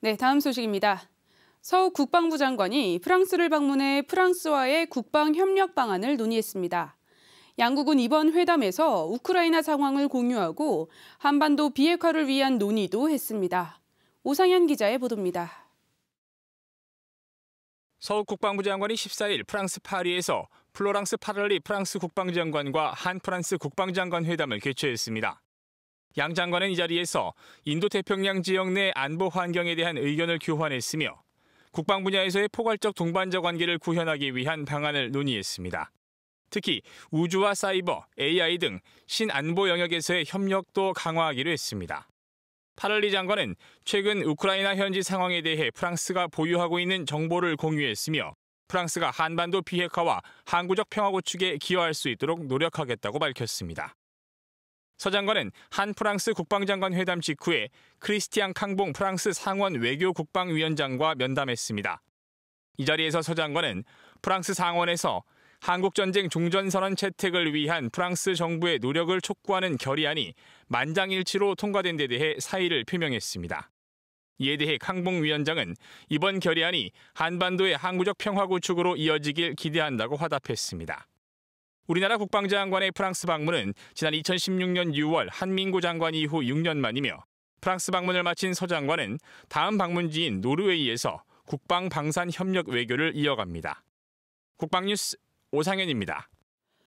네, 다음 소식입니다. 서욱 국방부 장관이 프랑스를 방문해 프랑스와의 국방 협력 방안을 논의했습니다. 양국은 이번 회담에서 우크라이나 상황을 공유하고 한반도 비핵화를 위한 논의도 했습니다. 오상현 기자의 보도입니다. 서욱 국방부 장관이 14일 프랑스 파리에서 플로랑스 파를리 프랑스 국방장관과 한 프랑스 국방장관 회담을 개최했습니다. 양 장관은 이 자리에서 인도태평양 지역 내 안보 환경에 대한 의견을 교환했으며 국방 분야에서의 포괄적 동반자 관계를 구현하기 위한 방안을 논의했습니다. 특히 우주와 사이버, AI 등 신안보 영역에서의 협력도 강화하기로 했습니다. 파럴리 장관은 최근 우크라이나 현지 상황에 대해 프랑스가 보유하고 있는 정보를 공유했으며 프랑스가 한반도 비핵화와 항구적 평화 구축에 기여할 수 있도록 노력하겠다고 밝혔습니다. 서 장관은 한 프랑스 국방장관 회담 직후에 크리스티앙 캉봉 프랑스 상원 외교 국방위원장과 면담했습니다. 이 자리에서 서 장관은 프랑스 상원에서 한국전쟁 종전선언 채택을 위한 프랑스 정부의 노력을 촉구하는 결의안이 만장일치로 통과된 데 대해 사의를 표명했습니다. 이에 대해 캉봉 위원장은 이번 결의안이 한반도의 항구적 평화 구축으로 이어지길 기대한다고 화답했습니다. 우리나라 국방장관의 프랑스 방문은 지난 2016년 6월 한민구 장관 이후 6년 만이며 프랑스 방문을 마친 서 장관은 다음 방문지인 노르웨이에서 국방 방산 협력 외교를 이어갑니다. 국방뉴스 오상현입니다.